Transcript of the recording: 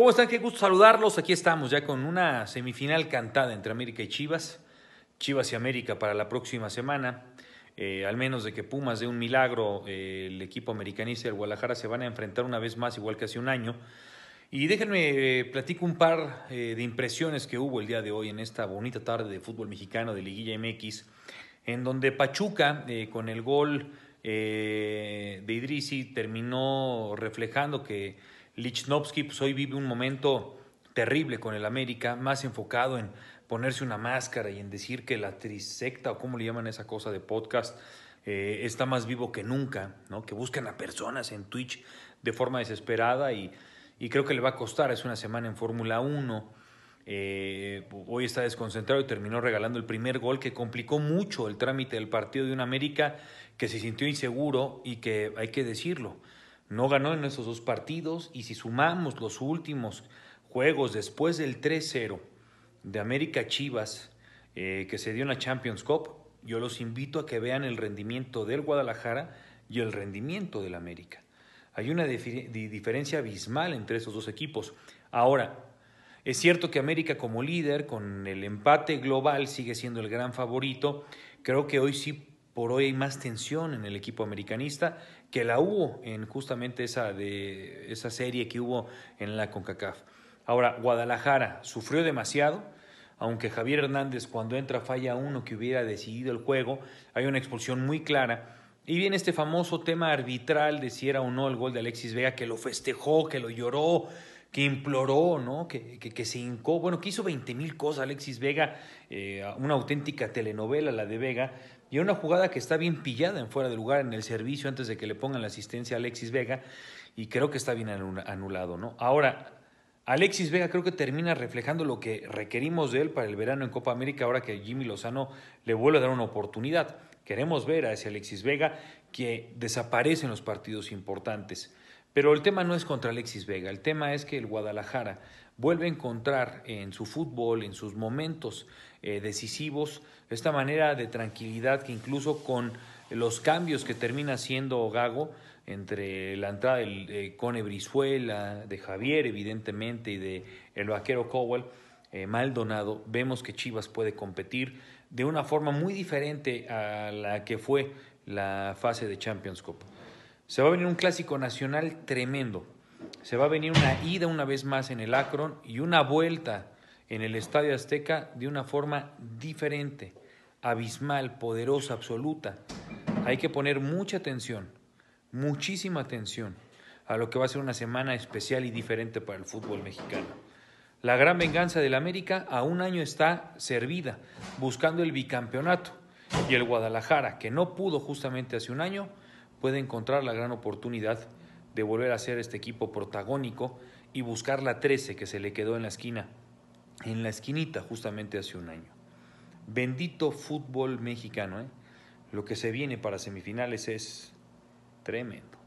¿Cómo están? Qué gusto saludarlos. Aquí estamos ya con una semifinal cantada entre América y Chivas. Chivas y América para la próxima semana. Eh, al menos de que Pumas de un milagro, eh, el equipo americanista del Guadalajara se van a enfrentar una vez más, igual que hace un año. Y déjenme platicar eh, platico un par de impresiones que hubo el día de hoy en esta bonita tarde de fútbol mexicano de Liguilla MX, en donde Pachuca, con el gol de Idrisi, terminó reflejando que Lichnowsky pues, hoy vive un momento terrible con el América, más enfocado en ponerse una máscara y en decir que la trisecta, o como le llaman esa cosa de podcast, eh, está más vivo que nunca, ¿no? que buscan a personas en Twitch de forma desesperada y, creo que le va a costar, es una semana en Fórmula 1. Eh, hoy está desconcentrado y terminó regalando el primer gol que complicó mucho el trámite del partido de un América que se sintió inseguro y que hay que decirlo no ganó en esos dos partidos y si sumamos los últimos juegos después del 3-0 de América Chivas eh, que se dio en la Champions Cup, yo los invito a que vean el rendimiento del Guadalajara y el rendimiento del América. Hay una diferencia abismal entre esos dos equipos. Ahora, es cierto que América como líder, con el empate global, sigue siendo el gran favorito. Creo que hoy sí por hoy hay más tensión en el equipo americanista que la hubo en justamente esa, de, esa serie que hubo en la CONCACAF. Ahora, Guadalajara sufrió demasiado, aunque Javier Hernández cuando entra falla uno que hubiera decidido el juego, hay una expulsión muy clara. Y viene este famoso tema arbitral de si era o no el gol de Alexis Vega, que lo festejó, que lo lloró, que imploró, ¿no? Que, que, se hincó, bueno, que hizo veinte mil cosas Alexis Vega, eh, una auténtica telenovela la de Vega, y una jugada que está bien pillada en fuera de lugar en el servicio antes de que le pongan la asistencia a Alexis Vega, y creo que está bien anulado, ¿no? Ahora, Alexis Vega creo que termina reflejando lo que requerimos de él para el verano en Copa América, ahora que Jimmy Lozano le vuelve a dar una oportunidad. Queremos ver a ese Alexis Vega que desaparece en los partidos importantes. Pero el tema no es contra Alexis Vega, el tema es que el Guadalajara vuelve a encontrar en su fútbol, en sus momentos eh, decisivos, esta manera de tranquilidad que incluso con los cambios que termina haciendo Gago, entre la entrada del Cone Brizuela, de Javier evidentemente y de el vaquero Cowell, eh, Maldonado, vemos que Chivas puede competir de una forma muy diferente a la que fue la fase de Champions Cup. Se va a venir un clásico nacional tremendo. Se va a venir una ida una vez más en el Akron y una vuelta en el Estadio Azteca de una forma diferente, abismal, poderosa, absoluta. Hay que poner mucha atención, muchísima atención a lo que va a ser una semana especial y diferente para el fútbol mexicano. La gran venganza del América a un año está servida, buscando el bicampeonato. Y el Guadalajara, que no pudo justamente hace un año, puede encontrar la gran oportunidad de volver a ser este equipo protagónico y buscar la 13 que se le quedó en la esquina, en la esquinita justamente hace un año. Bendito fútbol mexicano, ¿eh? lo que se viene para semifinales es tremendo.